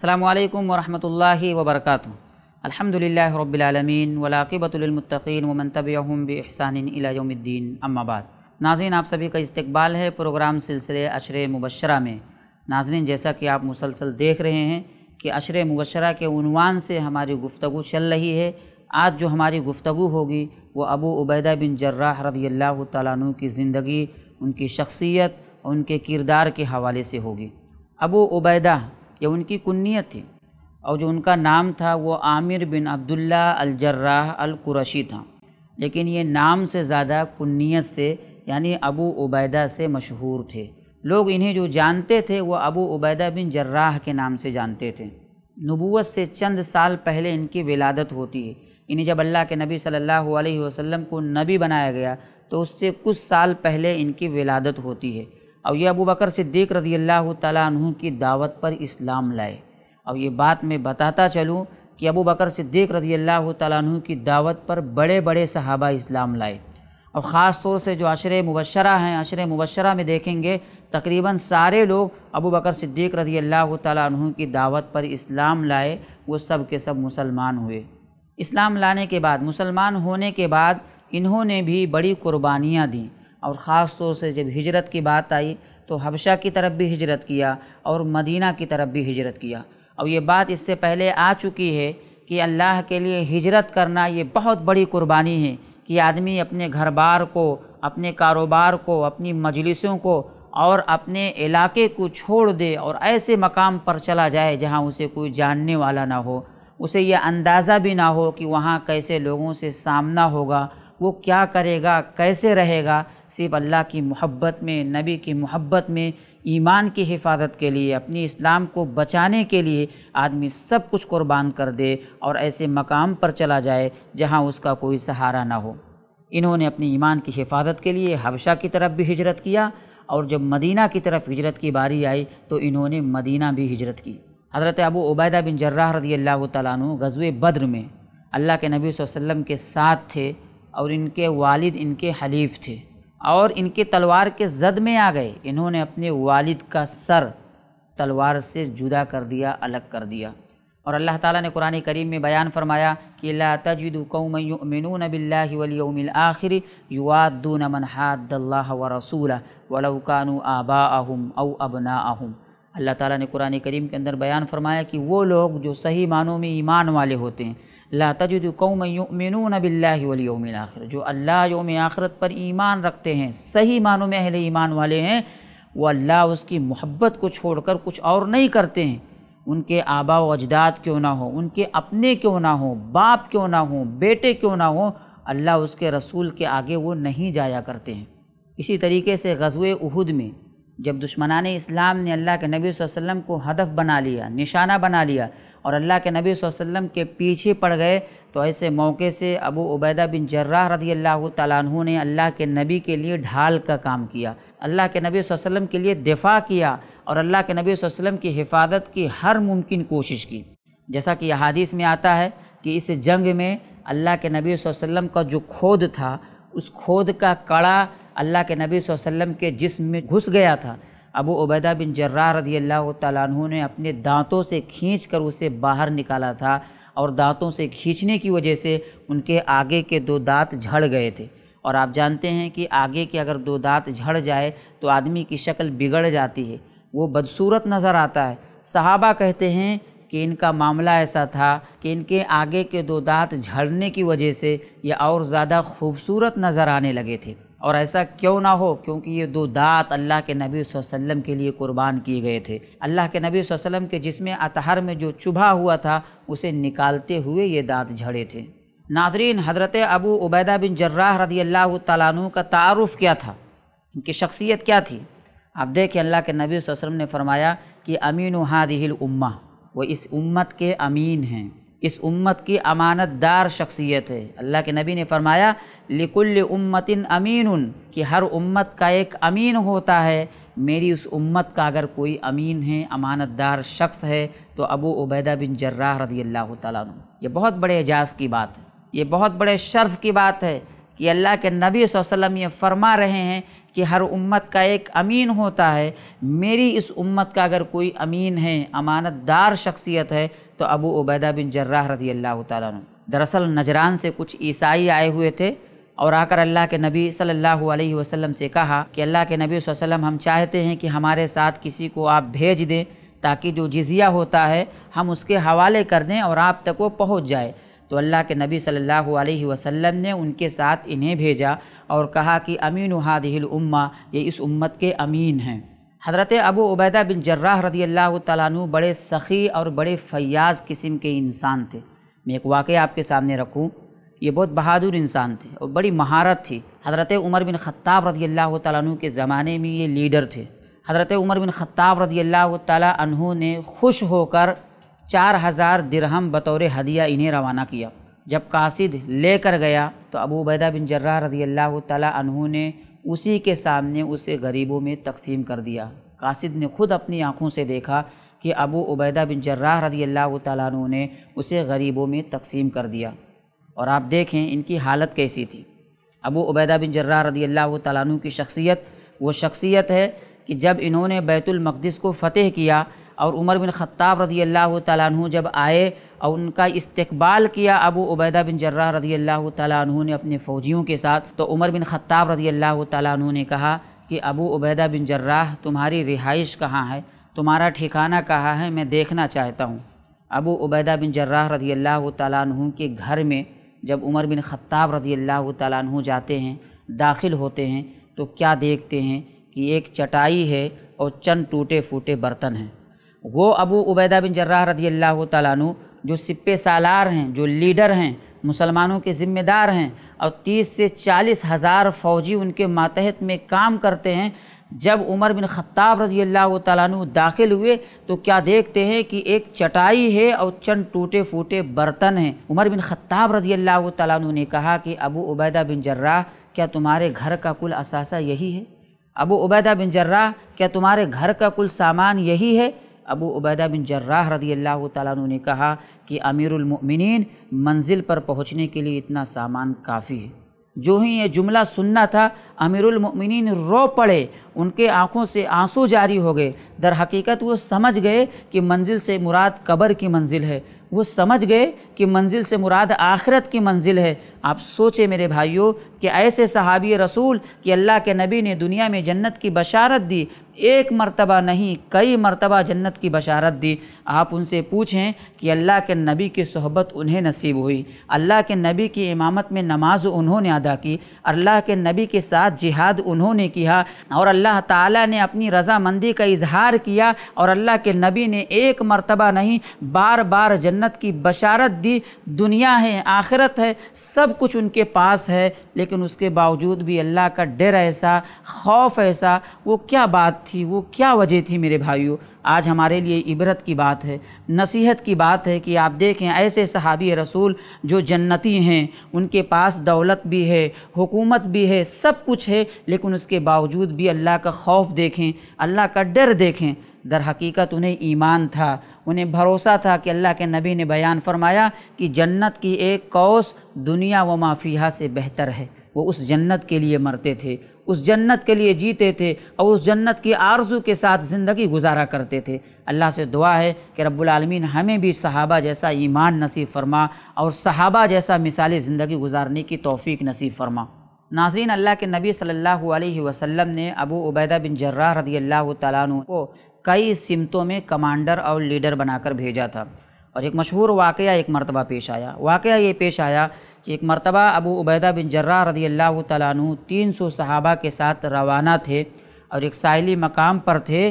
السلام علیکم ورحمۃ اللہ وبرکاتہ الحمد للہ رب العالمین ولاقبۃ المطقین و منتبی احسان الى یوم الدین اما بعد ناظرین آپ سبھی کا استقبال ہے پروگرام سلسلے عشر مبشرہ میں ناظرین جیسا کہ آپ مسلسل دیکھ رہے ہیں کہ عشر مبشرہ کے عنوان سے ہماری گفتگو چل رہی ہے آج جو ہماری گفتگو ہوگی وہ ابو عبیدہ بن جراح رضی اللہ تعالیٰ عنہ کی زندگی ان کی شخصیت ان کے کردار کے حوالے سے ہوگی ابو عبیدہ یہ ان کی کنیت تھی اور جو ان کا نام تھا وہ عامر بن عبداللہ الجراح القرشی تھا لیکن یہ نام سے زیادہ کنیت سے یعنی ابو عبیدہ سے مشہور تھے لوگ انہیں جو جانتے تھے وہ ابو عبیدہ بن جراح کے نام سے جانتے تھے نبوت سے چند سال پہلے ان کی ولادت ہوتی ہے انہیں جب اللہ کے نبی صلی اللہ علیہ وسلم کو نبی بنایا گیا تو اس سے کچھ سال پہلے ان کی ولادت ہوتی ہے اور یہ ابو بکر صدیق رضی اللہ تعالیٰ عنہ کی دعوت پر اسلام لائے اور یہ بات میں بتاتا چلوں کہ ابو بکر صدیق رضی اللہ تعالیٰ عنہ کی دعوت پر بڑے بڑے صحابہ اسلام لائے اور خاص طور سے جو عشر مبشرہ ہیں عشر مبشرہ میں دیکھیں گے تقریباً سارے لوگ ابو بکر صدیق رضی اللہ تعالیٰ عنہ کی دعوت پر اسلام لائے وہ سب کے سب مسلمان ہوئے اسلام لانے کے بعد مسلمان ہونے کے بعد انہوں نے بھی بڑی قربانیاں دیں اور خاص طور سے جب ہجرت کی بات آئی تو حبشہ کی طرف بھی ہجرت کیا اور مدینہ کی طرف بھی ہجرت کیا اور یہ بات اس سے پہلے آ چکی ہے کہ اللہ کے لیے ہجرت کرنا یہ بہت بڑی قربانی ہے کہ آدمی اپنے گھر بار کو اپنے کاروبار کو اپنی مجلسوں کو اور اپنے علاقے کو چھوڑ دے اور ایسے مقام پر چلا جائے جہاں اسے کوئی جاننے والا نہ ہو اسے یہ اندازہ بھی نہ ہو کہ وہاں کیسے لوگوں سے سامنا ہوگا وہ کیا کرے گا کیسے رہے گا صرف اللہ کی محبت میں نبی کی محبت میں ایمان کی حفاظت کے لیے اپنی اسلام کو بچانے کے لیے آدمی سب کچھ قربان کر دے اور ایسے مقام پر چلا جائے جہاں اس کا کوئی سہارا نہ ہو انہوں نے اپنی ایمان کی حفاظت کے لیے حبشہ کی طرف بھی ہجرت کیا اور جب مدینہ کی طرف ہجرت کی باری آئی تو انہوں نے مدینہ بھی ہجرت کی حضرت ابو عبیدہ بن جراح رضی اللہ تعالیٰ عنہ غزو بدر میں اللہ کے نبی صلی اللہ علیہ وسلم کے ساتھ تھے اور ان کے والد ان کے حلیف تھے اور ان کے تلوار کے زد میں آ گئے انہوں نے اپنے والد کا سر تلوار سے جدا کر دیا الگ کر دیا اور اللہ تعالیٰ نے قرآن کریم میں بیان فرمایا کہ لا تجد قوم باللہ والیوم الآخر یوادون من حاد اللہ ورسولہ ولو و آباءہم او ابناءہم اللہ تعالیٰ نے قرآن کریم کے اندر بیان فرمایا کہ وہ لوگ جو صحیح معنوں میں ایمان والے ہوتے ہیں لا تجد قوم یؤمنون باللہ والیوم الاخر جو اللہ یوم آخرت پر ایمان رکھتے ہیں صحیح معنوں میں اہل ایمان والے ہیں وہ اللہ اس کی محبت کو چھوڑ کر کچھ اور نہیں کرتے ہیں ان کے آبا و اجداد کیوں نہ ہوں ان کے اپنے کیوں نہ ہوں باپ کیوں نہ ہوں بیٹے کیوں نہ ہوں اللہ اس کے رسول کے آگے وہ نہیں جایا کرتے ہیں اسی طریقے سے غزوِ احد میں جب دشمنان اسلام نے اللہ کے نبی صلی اللہ علیہ وسلم کو ہدف بنا لیا نشانہ بنا لیا اور اللہ کے نبی صلی اللہ علیہ وسلم کے پیچھے پڑ گئے تو ایسے موقع سے ابو عبیدہ بن جرہ رضی اللہ تعالیٰ عنہ نے اللہ کے نبی کے لیے ڈھال کا کام کیا اللہ کے نبی صلی اللہ علیہ وسلم کے لیے دفاع کیا اور اللہ کے نبی صلی اللہ علیہ وسلم کی حفاظت کی ہر ممکن کوشش کی جیسا کہ یہ حادیث میں آتا ہے کہ اس جنگ میں اللہ کے نبی صلی اللہ علیہ وسلم کا جو کھود تھا اس کھود کا کڑا اللہ کے نبی صلی اللہ علیہ وسلم کے جسم میں گھس گیا تھا ابو عبیدہ بن جرار رضی اللہ تعالیٰ عنہ نے اپنے دانتوں سے کھینچ کر اسے باہر نکالا تھا اور دانتوں سے کھینچنے کی وجہ سے ان کے آگے کے دو دانت جھڑ گئے تھے اور آپ جانتے ہیں کہ آگے کے اگر دو دانت جھڑ جائے تو آدمی کی شکل بگڑ جاتی ہے وہ بدصورت نظر آتا ہے صحابہ کہتے ہیں کہ ان کا معاملہ ایسا تھا کہ ان کے آگے کے دو دانت جھڑنے کی وجہ سے یہ اور زیادہ خوبصورت نظر آنے لگے تھے اور ایسا کیوں نہ ہو کیونکہ یہ دو دانت اللہ کے نبی صلی اللہ علیہ وسلم کے لیے قربان کیے گئے تھے اللہ کے نبی صلی اللہ علیہ وسلم کے جسم اطہر میں جو چبھا ہوا تھا اسے نکالتے ہوئے یہ دانت جھڑے تھے ناظرین حضرت ابو عبیدہ بن جراح رضی اللہ تعالیٰ عنہ کا تعارف کیا تھا ان کی شخصیت کیا تھی اب دیکھیں اللہ کے نبی صلی اللہ علیہ وسلم نے فرمایا کہ امین و ہادہ وہ وہ اس امت کے امین ہیں اس امت کی امانت دار شخصیت ہے اللہ کے نبی نے فرمایا لکل امتن امین کہ ہر امت کا ایک امین ہوتا ہے میری اس امت کا اگر کوئی امین ہے امانت دار شخص ہے تو ابو عبیدہ بن جراح رضی اللہ تعالیٰ عنہ یہ بہت بڑے اعجاز کی بات ہے یہ بہت بڑے شرف کی بات ہے کہ اللہ کے نبی صلی اللہ علیہ وسلم یہ فرما رہے ہیں کہ ہر امت کا ایک امین ہوتا ہے میری اس امت کا اگر کوئی امین ہے امانت دار شخصیت ہے تو ابو عبیدہ بن جراح رضی اللہ تعالیٰ عنہ دراصل نجران سے کچھ عیسائی آئے ہوئے تھے اور آ کر اللہ کے نبی صلی اللہ علیہ وسلم سے کہا کہ اللہ کے نبی صلی اللہ علیہ وسلم ہم چاہتے ہیں کہ ہمارے ساتھ کسی کو آپ بھیج دیں تاکہ جو جزیہ ہوتا ہے ہم اس کے حوالے کر دیں اور آپ تک وہ پہنچ جائے تو اللہ کے نبی صلی اللہ علیہ وسلم نے ان کے ساتھ انہیں بھیجا اور کہا کہ امین و الامہ یہ اس امت کے امین ہیں حضرت ابو عبیدہ بن جراح رضی اللہ تعالیٰ عنہ بڑے سخی اور بڑے فیاض قسم کے انسان تھے میں ایک واقعہ آپ کے سامنے رکھوں یہ بہت بہادر انسان تھے اور بڑی مہارت تھی حضرت عمر بن خطاب رضی اللہ تعالیٰ عنہ کے زمانے میں یہ لیڈر تھے حضرت عمر بن خطاب رضی اللہ تعالیٰ عنہ نے خوش ہو کر چار ہزار درہم بطور ہدیہ انہیں روانہ کیا جب قاصد لے کر گیا تو ابو عبیدہ بن جرہ رضی اللہ تعالیٰ عنہ نے اسی کے سامنے اسے غریبوں میں تقسیم کر دیا قاسد نے خود اپنی آنکھوں سے دیکھا کہ ابو عبیدہ بن جرہ رضی اللہ تعالیٰ عنہ نے اسے غریبوں میں تقسیم کر دیا اور آپ دیکھیں ان کی حالت کیسی تھی ابو عبیدہ بن جرہ رضی اللہ تعالیٰ عنہ کی شخصیت وہ شخصیت ہے کہ جب انہوں نے بیت المقدس کو فتح کیا اور عمر بن خطاب رضی اللہ تعالیٰ عنہ جب آئے اور ان کا استقبال کیا ابو عبیدہ بن جرہ رضی اللہ تعالیٰ عنہ نے اپنے فوجیوں کے ساتھ تو عمر بن خطاب رضی اللہ تعالیٰ عنہ نے کہا کہ ابو عبیدہ بن جرہ تمہاری رہائش کہاں ہے تمہارا ٹھکانہ کہاں ہے میں دیکھنا چاہتا ہوں ابو عبیدہ بن جرہ رضی اللہ تعالیٰ عنہ کے گھر میں جب عمر بن خطاب رضی اللہ تعالیٰ عنہ جاتے ہیں داخل ہوتے ہیں تو کیا دیکھتے ہیں کہ ایک چٹائی ہے اور چند ٹوٹے پھوٹے برتن ہیں وہ ابو عبیدہ بن جرہ رضی اللہ تعالیٰ عنہ جو سپے سالار ہیں جو لیڈر ہیں مسلمانوں کے ذمہ دار ہیں اور تیس سے چالیس ہزار فوجی ان کے ماتحت میں کام کرتے ہیں جب عمر بن خطاب رضی اللہ تعالیٰ عنہ داخل ہوئے تو کیا دیکھتے ہیں کہ ایک چٹائی ہے اور چند ٹوٹے پھوٹے برتن ہیں عمر بن خطاب رضی اللہ تعالیٰ عنہ نے کہا کہ ابو عبیدہ بن جرہ کیا تمہارے گھر کا کل اثاثہ یہی ہے ابو عبیدہ بن جرہ کیا تمہارے گھر کا کل سامان یہی ہے ابو عبیدہ بن جراح رضی اللہ تعالیٰ عنہ نے کہا کہ امیر المؤمنین منزل پر پہنچنے کے لیے اتنا سامان کافی ہے جو ہی یہ جملہ سننا تھا امیر المؤمنین رو پڑے ان کے آنکھوں سے آنسو جاری ہو گئے در حقیقت وہ سمجھ گئے کہ منزل سے مراد قبر کی منزل ہے وہ سمجھ گئے کہ منزل سے مراد آخرت کی منزل ہے آپ سوچے میرے بھائیوں کہ ایسے صحابی رسول کہ اللہ کے نبی نے دنیا میں جنت کی بشارت دی ایک مرتبہ نہیں کئی مرتبہ جنت کی بشارت دی آپ ان سے پوچھیں کہ اللہ کے نبی کی صحبت انہیں نصیب ہوئی اللہ کے نبی کی امامت میں نماز انہوں نے ادا کی اللہ کے نبی کے ساتھ جہاد انہوں نے کیا اور اللہ تعالیٰ نے اپنی رضا مندی کا اظہار کیا اور اللہ کے نبی نے ایک مرتبہ نہیں بار بار جنت کی بشارت دی دنیا ہے آخرت ہے سب سب کچھ ان کے پاس ہے لیکن اس کے باوجود بھی اللہ کا ڈر ایسا خوف ایسا وہ کیا بات تھی وہ کیا وجہ تھی میرے بھائیوں آج ہمارے لیے عبرت کی بات ہے نصیحت کی بات ہے کہ آپ دیکھیں ایسے صحابی رسول جو جنتی ہیں ان کے پاس دولت بھی ہے حکومت بھی ہے سب کچھ ہے لیکن اس کے باوجود بھی اللہ کا خوف دیکھیں اللہ کا ڈر دیکھیں در حقیقت انہیں ایمان تھا انہیں بھروسہ تھا کہ اللہ کے نبی نے بیان فرمایا کہ جنت کی ایک کوس دنیا و مافیہ سے بہتر ہے وہ اس جنت کے لیے مرتے تھے اس جنت کے لیے جیتے تھے اور اس جنت کی آرزو کے ساتھ زندگی گزارا کرتے تھے اللہ سے دعا ہے کہ رب العالمین ہمیں بھی صحابہ جیسا ایمان نصیب فرما اور صحابہ جیسا مثال زندگی گزارنے کی توفیق نصیب فرما ناظرین اللہ کے نبی صلی اللہ علیہ وسلم نے ابو عبیدہ بن جرہ رضی اللہ تعالیٰ عنہ کو کئی سمتوں میں کمانڈر اور لیڈر بنا کر بھیجا تھا اور ایک مشہور واقعہ ایک مرتبہ پیش آیا واقعہ یہ پیش آیا کہ ایک مرتبہ ابو عبیدہ بن جرہ رضی اللہ تعالیٰ عنہ تین سو صحابہ کے ساتھ روانہ تھے اور ایک ساحلی مقام پر تھے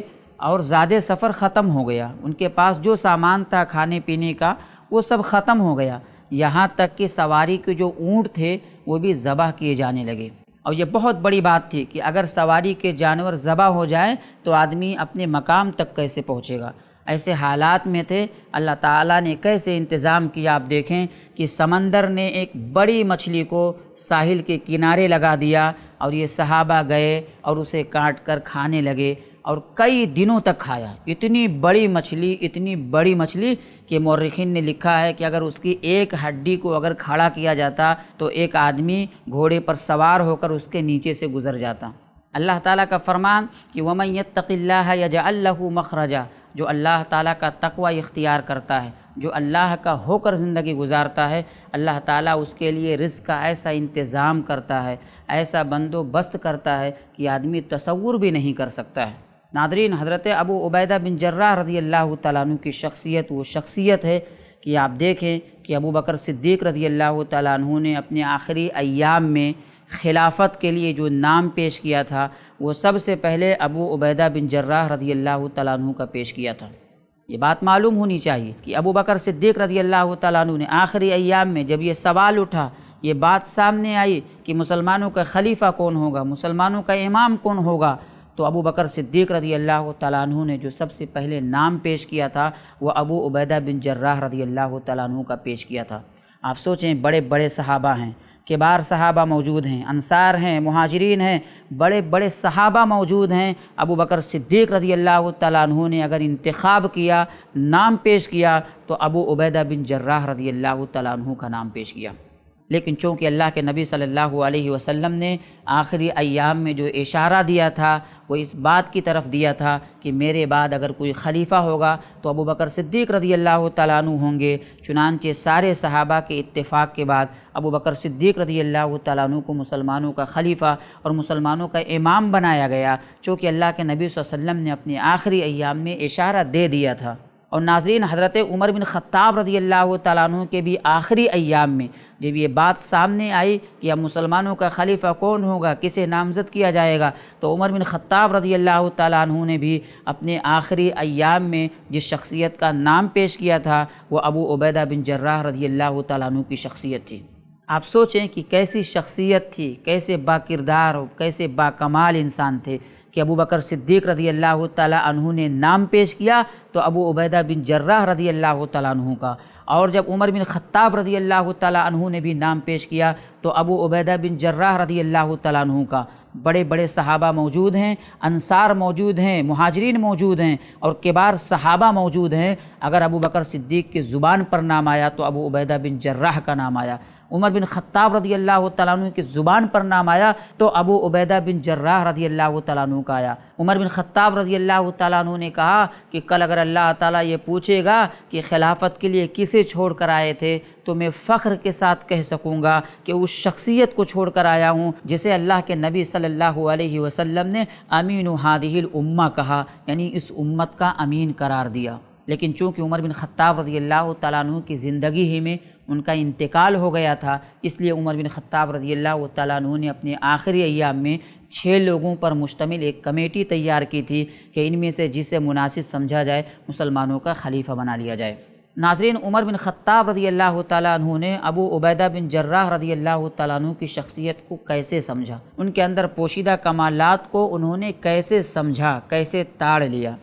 اور زیادہ سفر ختم ہو گیا ان کے پاس جو سامان تھا کھانے پینے کا وہ سب ختم ہو گیا یہاں تک کہ سواری کے جو اونٹ تھے وہ بھی ذبح کیے جانے لگے اور یہ بہت بڑی بات تھی کہ اگر سواری کے جانور ذبح ہو جائے تو آدمی اپنے مقام تک کیسے پہنچے گا ایسے حالات میں تھے اللہ تعالیٰ نے کیسے انتظام کیا آپ دیکھیں کہ سمندر نے ایک بڑی مچھلی کو ساحل کے کنارے لگا دیا اور یہ صحابہ گئے اور اسے کاٹ کر کھانے لگے اور کئی دنوں تک کھایا اتنی بڑی مچھلی اتنی بڑی مچھلی کہ مورخین نے لکھا ہے کہ اگر اس کی ایک ہڈی کو اگر کھڑا کیا جاتا تو ایک آدمی گھوڑے پر سوار ہو کر اس کے نیچے سے گزر جاتا اللہ تعالیٰ کا فرمان کہ وہ میتقلّہ اللہ یا اللہ مخرجہ جو اللہ تعالیٰ کا تقوی اختیار کرتا ہے جو اللہ کا ہو کر زندگی گزارتا ہے اللہ تعالیٰ اس کے لیے رزق کا ایسا انتظام کرتا ہے ایسا بندوبست کرتا ہے کہ آدمی تصور بھی نہیں کر سکتا ہے ناظرین حضرت ابو عبیدہ بن جرہ رضی اللہ تعالیٰ عنہ کی شخصیت وہ شخصیت ہے کہ آپ دیکھیں کہ ابو بکر صدیق رضی اللہ تعالیٰ عنہ نے اپنے آخری ایام میں خلافت کے لیے جو نام پیش کیا تھا وہ سب سے پہلے ابو عبیدہ بن جرہ رضی اللہ تعالیٰ عنہ کا پیش کیا تھا یہ بات معلوم ہونی چاہیے کہ ابو بکر صدیق رضی اللہ تعالیٰ عنہ نے آخری ایام میں جب یہ سوال اٹھا یہ بات سامنے آئی کہ مسلمانوں کا خلیفہ کون ہوگا مسلمانوں کا امام کون ہوگا تو ابو بکر صدیق رضی اللہ تعالیٰ عنہ نے جو سب سے پہلے نام پیش کیا تھا وہ ابو عبیدہ بن جراح رضی اللہ تعالیٰ عنہ کا پیش کیا تھا آپ سوچیں بڑے بڑے صحابہ ہیں کبار صحابہ موجود ہیں انصار ہیں مہاجرین ہیں بڑے بڑے صحابہ موجود ہیں ابو بکر صدیق رضی اللہ تعالیٰ عنہ نے اگر انتخاب کیا نام پیش کیا تو ابو عبیدہ بن جراح رضی اللہ تعالیٰ عنہ کا نام پیش کیا لیکن چونکہ اللہ کے نبی صلی اللہ علیہ وسلم نے آخری ایام میں جو اشارہ دیا تھا وہ اس بات کی طرف دیا تھا کہ میرے بعد اگر کوئی خلیفہ ہوگا تو ابو بکر صدیق رضی اللہ تعالیٰ عنہ ہوں گے چنانچہ سارے صحابہ کے اتفاق کے بعد ابو بکر صدیق رضی اللہ تعالیٰ عنہ کو مسلمانوں کا خلیفہ اور مسلمانوں کا امام بنایا گیا چونکہ اللہ کے نبی صلی اللہ علیہ وسلم نے اپنے آخری ایام میں اشارہ دے دیا تھا اور ناظرین حضرت عمر بن خطاب رضی اللہ تعالیٰ عنہ کے بھی آخری ایام میں جب یہ بات سامنے آئی کہ اب مسلمانوں کا خلیفہ کون ہوگا کسے نامزد کیا جائے گا تو عمر بن خطاب رضی اللہ تعالیٰ عنہ نے بھی اپنے آخری ایام میں جس شخصیت کا نام پیش کیا تھا وہ ابو عبیدہ بن جراح رضی اللہ تعالیٰ عنہ کی شخصیت تھی آپ سوچیں کہ کیسی شخصیت تھی کیسے با کردار ہو کیسے با کمال انسان تھے کہ ابو بکر صدیق رضی اللہ تعالیٰ عنہ نے نام پیش کیا تو ابو عبیدہ بن جرہ رضی اللہ تعالیٰ عنہ کا اور جب عمر بن خطاب رضی اللہ تعالیٰ عنہ نے بھی نام پیش کیا تو ابو عبیدہ بن جرہ رضی اللہ تعالیٰ عنہ کا بڑے بڑے صحابہ موجود ہیں انصار موجود ہیں مہاجرین موجود ہیں اور کبار صحابہ موجود ہیں اگر ابو بکر صدیق کی زبان پر نام آیا تو ابو عبیدہ بن جراح کا نام آیا عمر بن خطاب رضی اللہ تعالیٰ عنہ کی زبان پر نام آیا تو ابو عبیدہ بن جراح رضی اللہ تعالیٰ عنہ کا آیا عمر بن خطاب رضی اللہ تعالیٰ عنہ نے کہا کہ کل اگر اللہ تعالیٰ یہ پوچھے گا کہ خلافت کے لیے کسے چھوڑ کر آئے تھے تو میں فخر کے ساتھ کہہ سکوں گا کہ اس شخصیت کو چھوڑ کر آیا ہوں جسے اللہ کے نبی صلی اللہ علیہ وسلم نے امین و الامہ کہا یعنی اس امت کا امین قرار دیا لیکن چونکہ عمر بن خطاب رضی اللہ تعالیٰ عنہ کی زندگی ہی میں ان کا انتقال ہو گیا تھا اس لیے عمر بن خطاب رضی اللہ تعالیٰ عنہ نے اپنے آخری ایام میں چھ لوگوں پر مشتمل ایک کمیٹی تیار کی تھی کہ ان میں سے جسے مناسب سمجھا جائے مسلمانوں کا خلیفہ بنا لیا جائے ناظرین عمر بن خطاب رضی اللہ تعالیٰ عنہ نے ابو عبیدہ بن جرہ رضی اللہ تعالیٰ عنہ کی شخصیت کو کیسے سمجھا ان کے اندر پوشیدہ کمالات کو انہوں نے کیسے سمجھا کیسے تاڑ لیا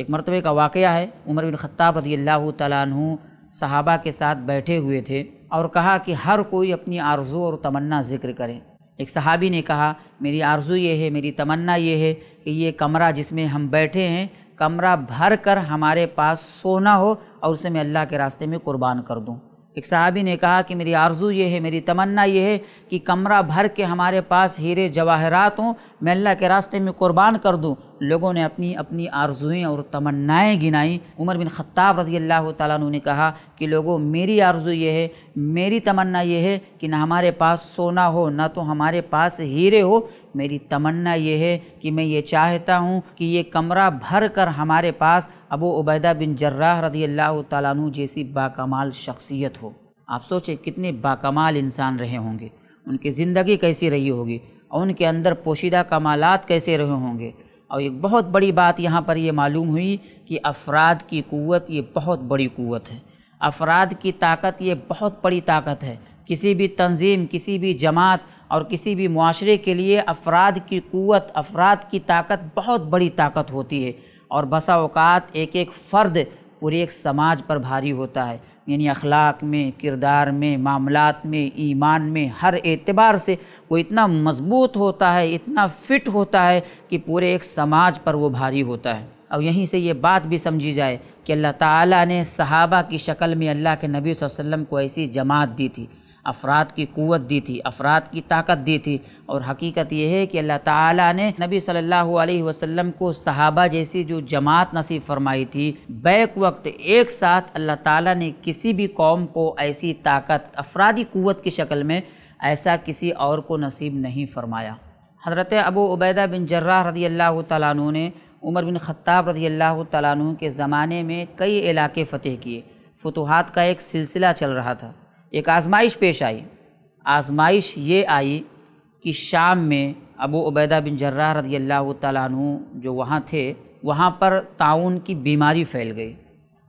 ایک مرتبہ کا واقعہ ہے عمر بن خطاب رضی اللہ تعالیٰ عنہ صحابہ کے ساتھ بیٹھے ہوئے تھے اور کہا کہ ہر کوئی اپنی آرزو اور تمنا ذکر کرے ایک صحابی نے کہا میری آرزو یہ ہے میری تمنا یہ ہے کہ یہ کمرہ جس میں ہم بیٹھے ہیں کمرہ بھر کر ہمارے پاس سونا ہو اور اسے میں اللہ کے راستے میں قربان کر دوں ایک صحابی نے کہا کہ میری آرزو یہ ہے میری تمنا یہ ہے کہ کمرہ بھر کے ہمارے پاس ہیرے جواہرات ہوں میں اللہ کے راستے میں قربان کر دوں لوگوں نے اپنی اپنی آرزوئیں اور تمنائیں گنائیں عمر بن خطاب رضی اللہ تعالیٰ عنہ نے کہا کہ لوگوں میری آرزو یہ ہے میری تمنا یہ ہے کہ نہ ہمارے پاس سونا ہو نہ تو ہمارے پاس ہیرے ہو میری تمنا یہ ہے کہ میں یہ چاہتا ہوں کہ یہ کمرہ بھر کر ہمارے پاس ابو عبیدہ بن جرہ رضی اللہ تعالیٰ عنہ جیسی باکمال شخصیت ہو آپ سوچیں کتنے باکمال انسان رہے ہوں گے ان کی زندگی کیسی رہی ہوگی اور ان کے اندر پوشیدہ کمالات کیسے رہے ہوں گے اور ایک بہت بڑی بات یہاں پر یہ معلوم ہوئی کہ افراد کی قوت یہ بہت بڑی قوت ہے افراد کی طاقت یہ بہت بڑی طاقت ہے کسی بھی تنظیم کسی بھی جماعت اور کسی بھی معاشرے کے لیے افراد کی قوت افراد کی طاقت بہت بڑی طاقت ہوتی ہے اور بسا اوقات ایک ایک فرد پورے ایک سماج پر بھاری ہوتا ہے یعنی اخلاق میں کردار میں معاملات میں ایمان میں ہر اعتبار سے وہ اتنا مضبوط ہوتا ہے اتنا فٹ ہوتا ہے کہ پورے ایک سماج پر وہ بھاری ہوتا ہے اور یہیں سے یہ بات بھی سمجھی جائے کہ اللہ تعالیٰ نے صحابہ کی شکل میں اللہ کے نبی صلی اللہ علیہ وسلم کو ایسی جماعت دی تھی افراد کی قوت دی تھی افراد کی طاقت دی تھی اور حقیقت یہ ہے کہ اللہ تعالیٰ نے نبی صلی اللہ علیہ وسلم کو صحابہ جیسی جو جماعت نصیب فرمائی تھی بیک وقت ایک ساتھ اللہ تعالیٰ نے کسی بھی قوم کو ایسی طاقت افرادی قوت کی شکل میں ایسا کسی اور کو نصیب نہیں فرمایا حضرت ابو عبیدہ بن جرہ رضی اللہ تعالیٰ عنہ نے عمر بن خطاب رضی اللہ تعالیٰ عنہ کے زمانے میں کئی علاقے فتح کیے فتوحات کا ایک سلسلہ چل رہا تھا ایک آزمائش پیش آئی آزمائش یہ آئی کہ شام میں ابو عبیدہ بن جرہ رضی اللہ تعالیٰ عنہ جو وہاں تھے وہاں پر تعاون کی بیماری پھیل گئی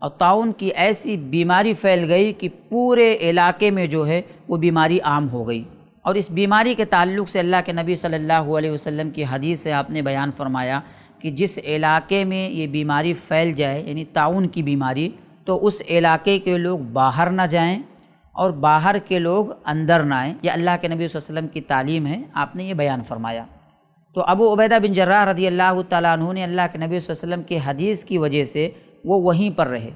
اور تعاون کی ایسی بیماری پھیل گئی کہ پورے علاقے میں جو ہے وہ بیماری عام ہو گئی اور اس بیماری کے تعلق سے اللہ کے نبی صلی اللہ علیہ وسلم کی حدیث سے آپ نے بیان فرمایا کہ جس علاقے میں یہ بیماری پھیل جائے یعنی تعاون کی بیماری تو اس علاقے کے لوگ باہر نہ جائیں اور باہر کے لوگ اندر نہ آئیں یہ اللہ کے نبی صلی اللہ علیہ وسلم کی تعلیم ہے آپ نے یہ بیان فرمایا تو ابو عبیدہ بن جرہ رضی اللہ تعالیٰ عنہ نے اللہ کے نبی صلی اللہ علیہ وسلم کی حدیث کی وجہ سے وہ وہیں پر رہے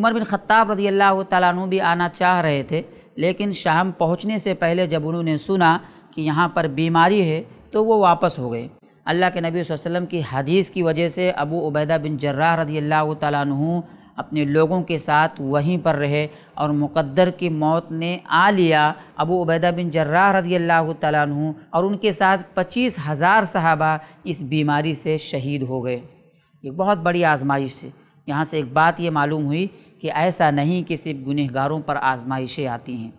عمر بن خطاب رضی اللہ تعالیٰ عنہ بھی آنا چاہ رہے تھے لیکن شام پہنچنے سے پہلے جب انہوں نے سنا کہ یہاں پر بیماری ہے تو وہ واپس ہو گئے اللہ کے نبی صلی اللہ علیہ وسلم کی حدیث کی وجہ سے ابو عبیدہ بن جرہ رضی اللہ تعالیٰ عنہ اپنے لوگوں کے ساتھ وہیں پر رہے اور مقدر کی موت نے آ لیا ابو عبیدہ بن جرہ رضی اللہ تعالیٰ عنہ اور ان کے ساتھ پچیس ہزار صحابہ اس بیماری سے شہید ہو گئے ایک بہت بڑی آزمائش سے یہاں سے ایک بات یہ معلوم ہوئی کہ ایسا نہیں کہ صرف گنہگاروں پر آزمائشیں آتی ہیں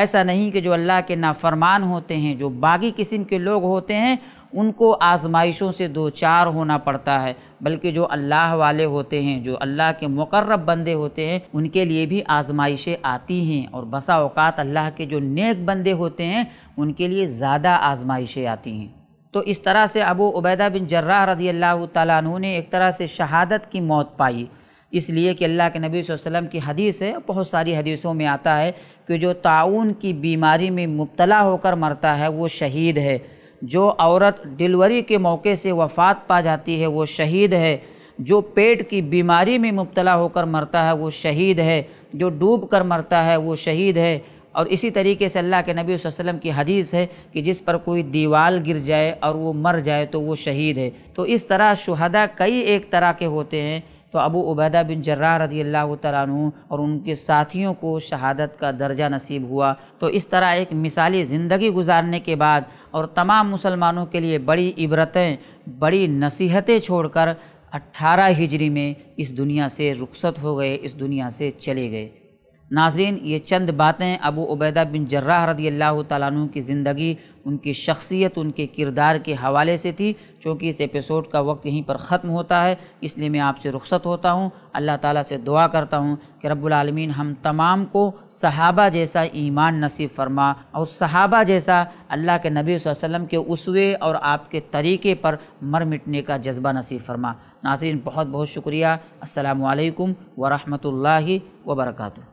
ایسا نہیں کہ جو اللہ کے نافرمان ہوتے ہیں جو باقی قسم کے لوگ ہوتے ہیں ان کو آزمائشوں سے دو چار ہونا پڑتا ہے بلکہ جو اللہ والے ہوتے ہیں جو اللہ کے مقرب بندے ہوتے ہیں ان کے لیے بھی آزمائشیں آتی ہیں اور بسا اوقات اللہ کے جو نیک بندے ہوتے ہیں ان کے لیے زیادہ آزمائشیں آتی ہیں تو اس طرح سے ابو عبیدہ بن جرہ رضی اللہ تعالیٰ عنہ نے ایک طرح سے شہادت کی موت پائی اس لیے کہ اللہ کے نبی صلی اللہ علیہ وسلم کی حدیث ہے بہت ساری حدیثوں میں آتا ہے کہ جو تعاون کی بیماری میں مبتلا ہو کر مرتا ہے وہ شہید ہے جو عورت ڈیلوری کے موقع سے وفات پا جاتی ہے وہ شہید ہے جو پیٹ کی بیماری میں مبتلا ہو کر مرتا ہے وہ شہید ہے جو ڈوب کر مرتا ہے وہ شہید ہے اور اسی طریقے سے اللہ کے نبی صلی اللہ علیہ وسلم کی حدیث ہے کہ جس پر کوئی دیوال گر جائے اور وہ مر جائے تو وہ شہید ہے تو اس طرح شہدہ کئی ایک طرح کے ہوتے ہیں تو ابو عبیدہ بن جرار رضی اللہ تعالیٰ عنہ اور ان کے ساتھیوں کو شہادت کا درجہ نصیب ہوا تو اس طرح ایک مثالی زندگی گزارنے کے بعد اور تمام مسلمانوں کے لیے بڑی عبرتیں بڑی نصیحتیں چھوڑ کر اٹھارہ ہجری میں اس دنیا سے رخصت ہو گئے اس دنیا سے چلے گئے ناظرین یہ چند باتیں ابو عبیدہ بن جرہ رضی اللہ تعالیٰ عنہ کی زندگی ان کی شخصیت ان کے کردار کے حوالے سے تھی چونکہ اس ایپیسوڈ کا وقت یہیں پر ختم ہوتا ہے اس لیے میں آپ سے رخصت ہوتا ہوں اللہ تعالیٰ سے دعا کرتا ہوں کہ رب العالمین ہم تمام کو صحابہ جیسا ایمان نصیب فرما اور صحابہ جیسا اللہ کے نبی صلی اللہ علیہ وسلم کے اسوے اور آپ کے طریقے پر مر مٹنے کا جذبہ نصیب فرما ناظرین بہت بہت شکریہ السلام علیکم ورحمۃ اللہ وبرکاتہ